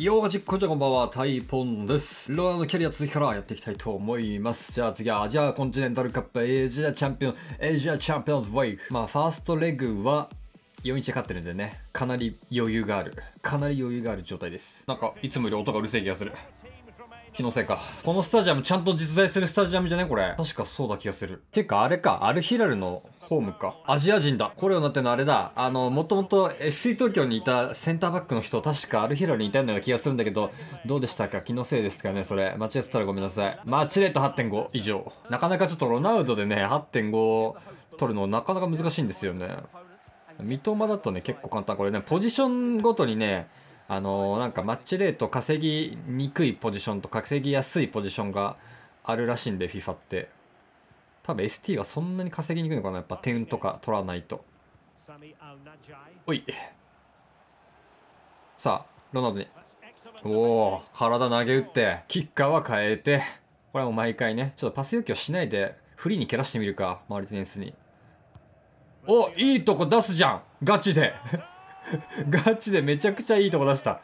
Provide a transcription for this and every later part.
ようがちっこんちゃこんばんは、タイポンです。ローラのキャリア続きからやっていきたいと思います。じゃあ次はアジアコンチネンタルカップエイジアチャンピオン、エイジアチャンピオンズウェイク。まあファーストレグは4日で勝ってるんでね、かなり余裕がある。かなり余裕がある状態です。なんかいつもより音がうるせえ気がする。気のせいか。このスタジアムちゃんと実在するスタジアムじゃねこれ。確かそうだ気がする。てかあれか、アルヒラルのホームか。アジア人だ。コレオなってのあれだ。あの、もともと FC 東京にいたセンターバックの人、確かアルヒラルにいたような気がするんだけど、どうでしたか気のせいですかねそれ。間違ってたらごめんなさい。マーチレート8.5以上。なかなかちょっとロナウドでね、8.5取るのなかなか難しいんですよね。三笘だとね、結構簡単。これね、ポジションごとにね、あのなんかマッチレート稼ぎにくいポジションと稼ぎやすいポジションがあるらしいんで FIFA って多分 ST はそんなに稼ぎにくいのかなやっぱ点とか取らないとおいさあロナウドにおお体投げ打ってキッカーは変えてこれはもう毎回ねちょっとパス要求しないでフリーに蹴らしてみるかマルティネスにおいいとこ出すじゃんガチで ガチでめちゃくちゃいいとこ出した。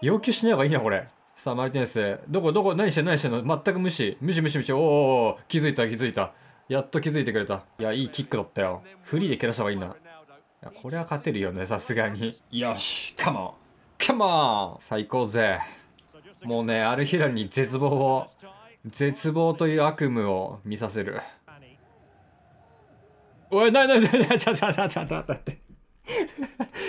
要求しない方がいいな、これ。さあ、マルティネス。どこ、どこ、何してん何してんの全く無視。無視、無視、無視。おお気づいた、気づいた。やっと気づいてくれた。いや、いいキックだったよ。フリーで蹴らした方がいいな。いや、これは勝てるよね、さすがに。よし、カモン。カモン最高ぜ。もうね、アルヒラルに絶望を、絶望という悪夢を見させる。おい、なになになになちゃちゃちゃちゃちょ、待って。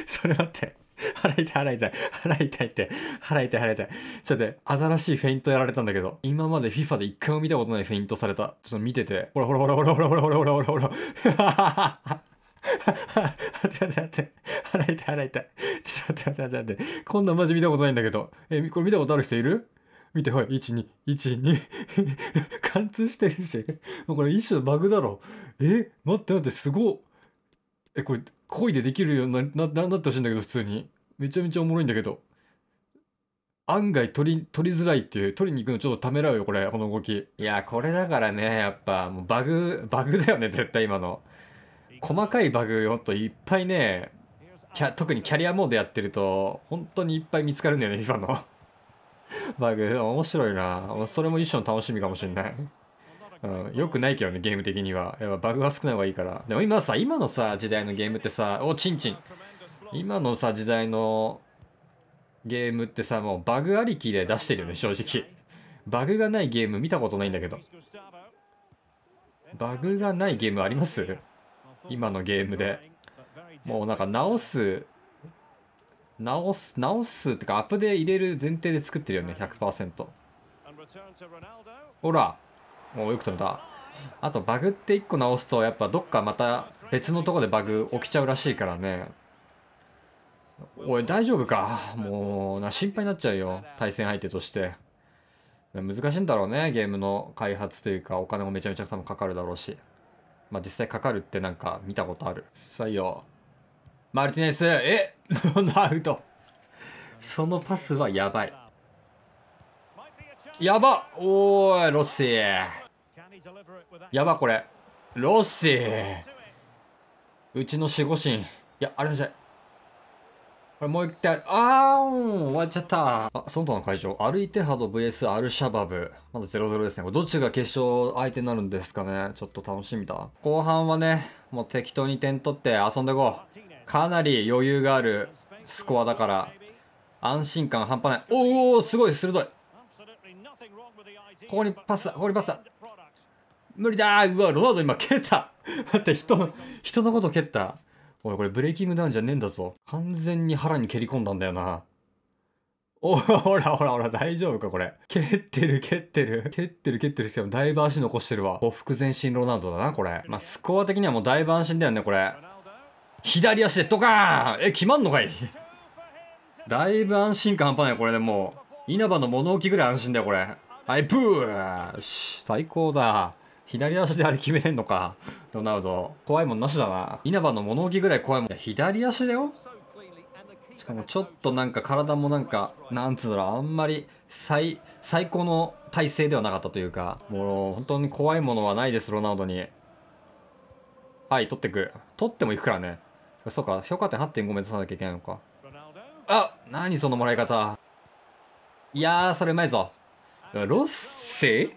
それ待って。払いたい払いたい払いたいって払いたい払いたいちょっと新しいフェイントやられたんだけど今まで FIFA で一回も見たことないフェイントされたちょっと見ててほらほらほらほらほらほらほらほらほらほら 待って待って待ってい痛い腹痛いちょっと待って待って待って待ってこんなマジ見たことないんだけどえこれ見たことある人いる見てほい1212 貫通してるしもうこれ一種のバグだろえ待って待ってすごっえ、これ、恋でできるようになななってほしいんだけど、普通に。めちゃめちゃおもろいんだけど。案外取り、取りづらいっていう、取りに行くのちょっとためらうよ、これ、この動き。いや、これだからね、やっぱ、もうバグ、バグだよね、絶対今の。細かいバグ、ほんといっぱいね、キャ特にキャリアモードやってると、本当にいっぱい見つかるんだよね、今の。バグ、面白いな。それも一種の楽しみかもしんない。うん、よくないけどねゲーム的にはやっぱバグが少ない方がいいからでも今さ今のさ時代のゲームってさおちんちん今のさ時代のゲームってさもうバグありきで出してるよね正直バグがないゲーム見たことないんだけどバグがないゲームあります今のゲームでもうなんか直す直す直すってかアップで入れる前提で作ってるよね100%ほらうよく止めたあとバグって1個直すとやっぱどっかまた別のとこでバグ起きちゃうらしいからねおい大丈夫かもうな心配になっちゃうよ対戦相手として難しいんだろうねゲームの開発というかお金もめちゃめちゃ多分かかるだろうしまあ実際かかるってなんか見たことある採用マルティネスえ アウトそのパスはやばいやばおーいロッシーやばこれ。ロッシー。うちの守護神。いや、あれじゃこれもう一回、あーん終わっちゃった。あ、その他の会場、アルイテハド VS アルシャバブ。まだ0-0ですね。これどっちが決勝相手になるんですかね。ちょっと楽しみだ。後半はね、もう適当に点取って遊んでいこう。かなり余裕があるスコアだから、安心感半端ない。おおすごい鋭い。ここにパスだ、ここにパスだ。無理だうわ、ロナウド今蹴っただって人、人のこと蹴った。おい、これブレイキングダウンじゃねえんだぞ。完全に腹に蹴り込んだんだよな。おほらほらほら、大丈夫かこれ。蹴ってる蹴ってる。蹴ってる蹴ってる。しかもだいぶ足残してるわ。ほふ前進ロナウドだな、これ。まあ、スコア的にはもうだいぶ安心だよね、これ。左足でドカーンえ、決まんのかいだいぶ安心感半端ない、これでもう。稲葉の物置ぐらい安心だよ、これ。はい、プーよし、最高だ。左足であれ決めれんのか。ロナウド。怖いもんなしだな。稲葉の物置ぐらい怖いもん。左足だよしかもちょっとなんか体もなんか、なんつうの、あんまり最、最高の体勢ではなかったというか、もう本当に怖いものはないです、ロナウドに。はい、取ってく。取ってもいくからね。そっか、評価点8.5目指さなきゃいけないのか。あ何そのもらい方。いやー、それうまいぞ。ロッセ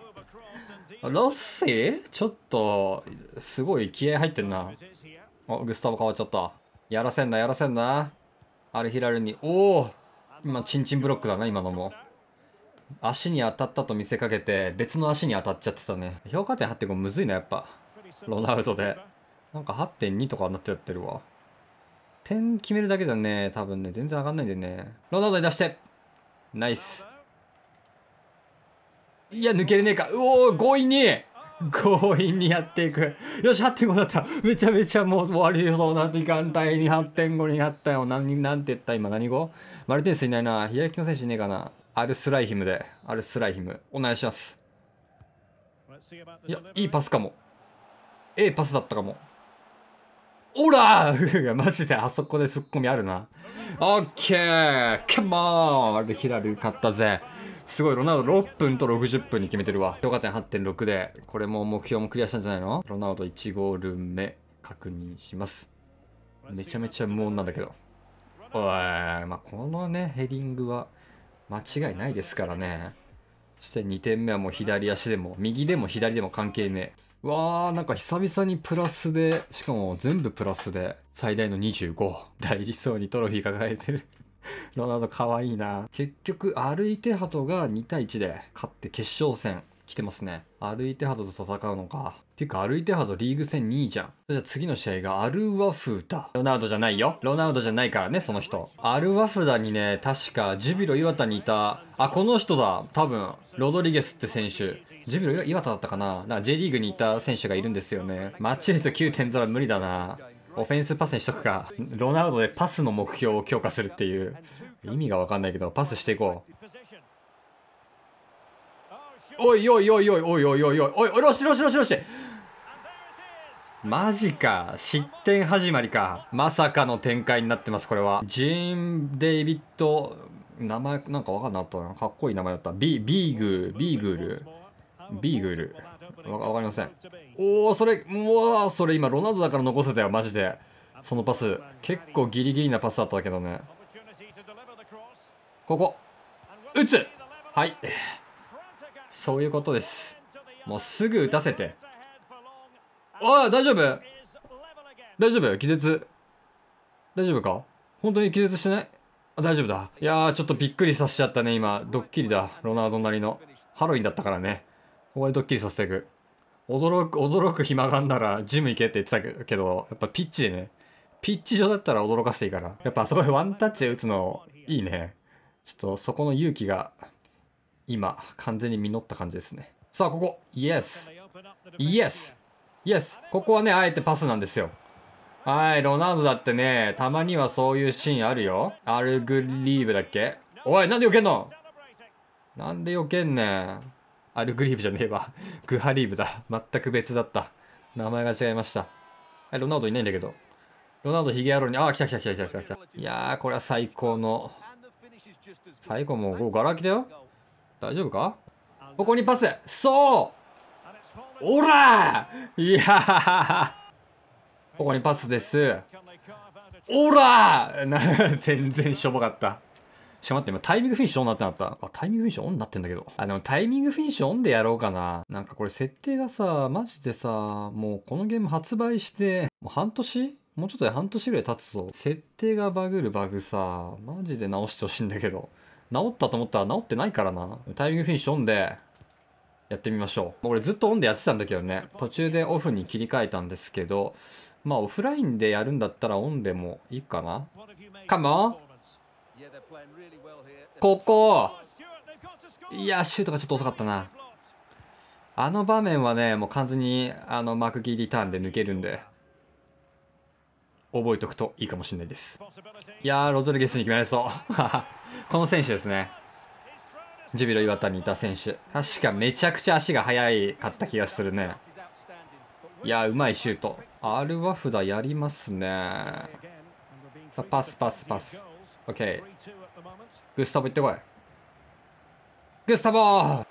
ロッシちょっと、すごい気合入ってんな。お、グスタボ変わっちゃった。やらせんな、やらせんな。アルヒラルに。おお今、チンチンブロックだな、今のも。足に当たったと見せかけて、別の足に当たっちゃってたね。評価点8.5むずいな、やっぱ。ロナウドで。なんか8.2とかになっちゃってるわ。点決めるだけじゃね、多分ね、全然上がんないんでね。ロナウドに出してナイスいや、抜けれねえか。うおー、強引に強引にやっていく。よし、8.5だった。めちゃめちゃもう終わりそうな時間帯に8.5になったよ。何、なんて言った今何語マルテンスいないな。左焼きの選手いねえかな。アルスライヒムで。アルスライヒム。お願いします。いや、いいパスかも。ええパスだったかも。オラ マジであそこでツッコミあるな。オッケーカモンアルヒラル勝ったぜ。すごい、ロナウド6分と60分に決めてるわ。評価点8.6で、これも目標もクリアしたんじゃないのロナウド1ゴール目、確認します。めちゃめちゃ無音なんだけど。おい、まあ、このね、ヘディングは間違いないですからね。そして2点目はもう左足でも、右でも左でも関係ねえ。うわー、なんか久々にプラスで、しかも全部プラスで、最大の25。大事そうにトロフィー抱えてるロナウド可愛いな。結局、歩いてハトが2対1で勝って決勝戦来てますね。歩いてハトと戦うのか。ていうか、歩いてハトリーグ戦2位じゃん。じゃあ次の試合がアルワフーダ。ロナウドじゃないよ。ロナウドじゃないからね、その人。アルワフダにね、確かジュビロ岩田にいた、あ、この人だ。多分、ロドリゲスって選手。ジュビロ岩田だったかななんか J リーグにいた選手がいるんですよね。マッチレート9.0無理だな。オフェンスパスにしとくかロナウドでパスの目標を強化するっていう意味がわかんないけどパスしていこうおいおいおいおいおいおいおいおいおいおろしろしろしろしてマジか失点始まりかまさかの展開になってますこれはジーン・デイビッド名前なんかわかんなかったなかっこいい名前だったビビーグビーグルビーグルわかりません。おお、それ、うわそれ今、ロナウドだから残せたよ、マジで。そのパス。結構ギリギリなパスだったけどね。ここ。打つはい。そういうことです。もうすぐ打たせて。おい、大丈夫大丈夫気絶。大丈夫か本当に気絶してないあ大丈夫だ。いやー、ちょっとびっくりさせちゃったね、今。ドッキリだ。ロナウドなりの。ハロウィンだったからね。ここでドッキリさせていく。驚く、驚く暇があんならジム行けって言ってたけど、やっぱピッチでね、ピッチ上だったら驚かしていいから、やっぱあそこでワンタッチで打つのいいね。ちょっとそこの勇気が今、完全に実った感じですね。さあ、ここ、イエス。イエス。イエス。ここはね、あえてパスなんですよ。はい、ロナウドだってね、たまにはそういうシーンあるよ。アルグリーブだっけおい、なんで避けんのなんで避けんねん。アルグリーブじゃねえわ。グハリーブだ。全く別だった。名前が違いました。はい、ロナウドいないんだけど。ロナウドヒゲ野郎に、ああ、来た来た来た来た来た来た。いやー、これは最高の。最高もう、ガラ空きだよ。大丈夫かここにパスそうおらいやここにパスです。おら 全然しょぼかった。しかも待って、今タイミングフィニッシュオンになってなかった。あ、タイミングフィニッシュオンになってんだけど。あ、でもタイミングフィニッシュオンでやろうかな。なんかこれ設定がさ、マジでさ、もうこのゲーム発売して、もう半年もうちょっとで半年ぐらい経つぞ。設定がバグるバグさ、マジで直してほしいんだけど。治ったと思ったら治ってないからな。タイミングフィニッシュオンで、やってみましょう。俺ずっとオンでやってたんだけどね。途中でオフに切り替えたんですけど、まあオフラインでやるんだったらオンでもいいかな。カモンここいや、シュートがちょっと遅かったな。あの場面はね、もう完全にあの幕切りターンで抜けるんで、覚えておくといいかもしれないです。いやー、ロドリゲスに決められそう。この選手ですね。ジュビロ磐田にいた選手。確かめちゃくちゃ足が速いかった気がするね。いやうまいシュート。アルワフダやりますね。さあ、パス、パス、パス。オッケー。グスタボ行ってこい。グスタボ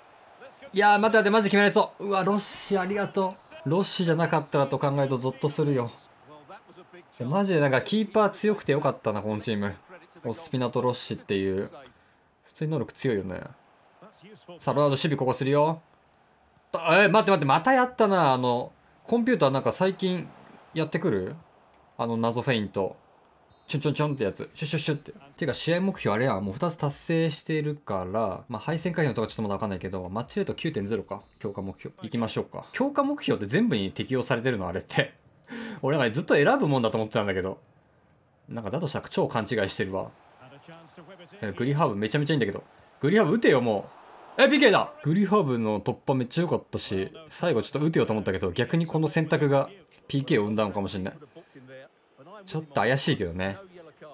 いやー、待って待って、マジ決められそう。うわ、ロッシーありがとう。ロッシーじゃなかったらと考えるとゾッとするよ。マジでなんかキーパー強くてよかったな、このチーム。オスピナとロッシっていう。普通に能力強いよね。さあ、ロアド守備ここするよ。え待って待って、またやったな。あの、コンピューターなんか最近やってくるあの謎フェイント。ちょちょんってやつ、シュシュシュって。ていうか試合目標あれや、もう2つ達成してるから、まあ敗戦回避のとかちょっとまだわかんないけど、マッチレート9.0か。強化目標。行きましょうか。強化目標って全部に適用されてるのあれって。俺はずっと選ぶもんだと思ってたんだけど。なんかだとしたら超勘違いしてるわ。グリハーブめちゃめちゃいいんだけど。グリハーブ打てよ、もう。え、PK だグリハーブの突破めっちゃ良かったし、最後ちょっと打てよと思ったけど、逆にこの選択が PK を生んだのかもしれない。ちょっと怪しいけどね。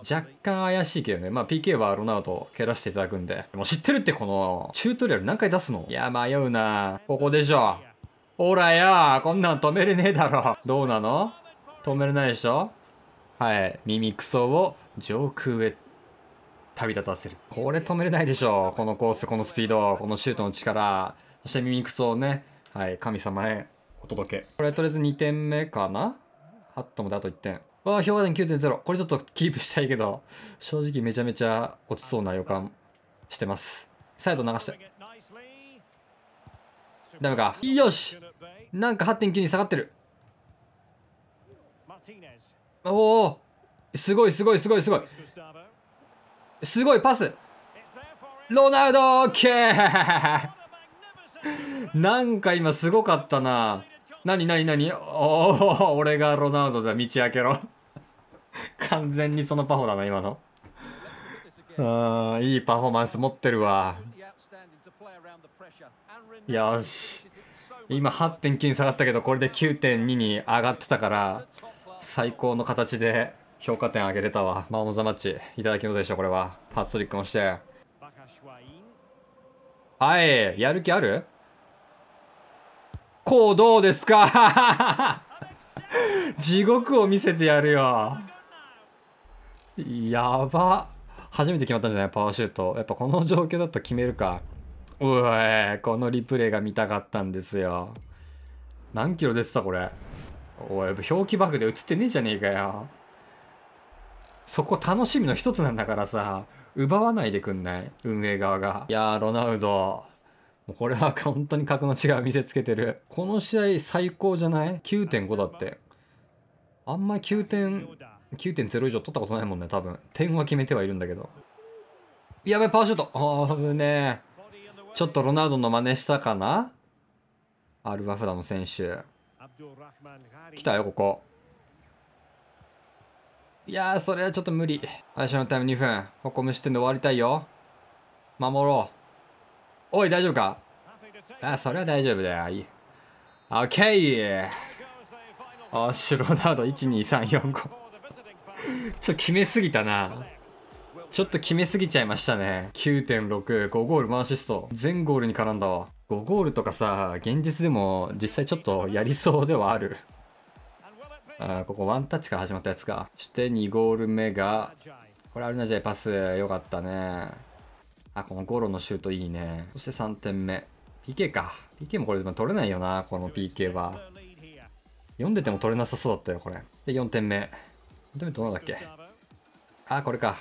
若干怪しいけどね。まあ、PK はロナウド蹴らしていただくんで。もう知ってるってこの、チュートリアル何回出すのいや、迷うなここでしょ。ほらやこんなん止めれねえだろ。どうなの止めれないでしょはい。耳クソを上空へ旅立たせる。これ止めれないでしょ。このコース、このスピード、このシュートの力。そして耳クソをね、はい、神様へお届け。これとりあえず2点目かなハットもであと1点。ああ、評価点9.0。これちょっとキープしたいけど、正直めちゃめちゃ落ちそうな予感してます。サイド流して。ダメか。よしなんか8.9に下がってる。おおすごいすごいすごいすごい。すごいパスロナウド OK! なんか今すごかったな。なになになにおお俺がロナウドだ。道開けろ完全にそのパフォーだな、今の。あいいパフォーマンス持ってるわ。よし。今8.9に下がったけど、これで9.2に上がってたから、最高の形で評価点上げれたわ。マオモザマッチ、いただきのでしょ、これは。パストリックもして。はい、やる気あるこうどうですか 地獄を見せてやるよ。やば初めて決まったんじゃないパワーシュートやっぱこの状況だと決めるかうえこのリプレイが見たかったんですよ何キロ出てたこれおい表記バグで映ってねえじゃねえかよそこ楽しみの一つなんだからさ奪わないでくんない運営側がいやーロナウドこれは本当に格の違う見せつけてるこの試合最高じゃない ?9.5 だってあんま9点9.0以上取ったことないもんね、多分。点は決めてはいるんだけど。やべ、パワーシュートあぶねえ。ちょっとロナウドの真似したかなアルバフダの選手。来たよ、ここ。いやー、それはちょっと無理。最初のタイム2分。ここ無失点で終わりたいよ。守ろう。おい、大丈夫かあ、それは大丈夫だよ。いい。オッケーあ、し、ロナウド、1、2、3、4、5。ちょっと決めすぎたな。ちょっと決めすぎちゃいましたね。9.6、5ゴール、マアシスト。全ゴールに絡んだわ。5ゴールとかさ、現実でも実際ちょっとやりそうではある。あここワンタッチから始まったやつか。そして2ゴール目が、これアルナジェパス、よかったね。あ、このゴロのシュートいいね。そして3点目。PK か。PK もこれでも取れないよな、この PK は。読んでても取れなさそうだったよ、これ。で、4点目。でだっけあ、これか。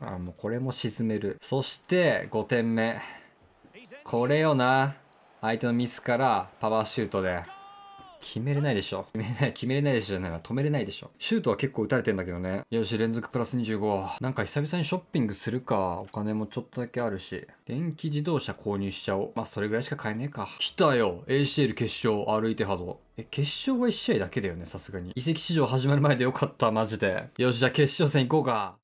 あ、もうこれも沈める。そして5点目。これよな。相手のミスからパワーシュートで。決めれないでしょ。決めれない、決めれないでしょじゃないわ。止めれないでしょ。シュートは結構打たれてんだけどね。よし、連続プラス25。なんか久々にショッピングするか。お金もちょっとだけあるし。電気自動車購入しちゃおう。まあ、それぐらいしか買えねえか。来たよ !ACL 決勝、歩いて波動。え、決勝は1試合だけだよね、さすがに。移籍史上始まる前でよかった、マジで。よし、じゃあ決勝戦行こうか。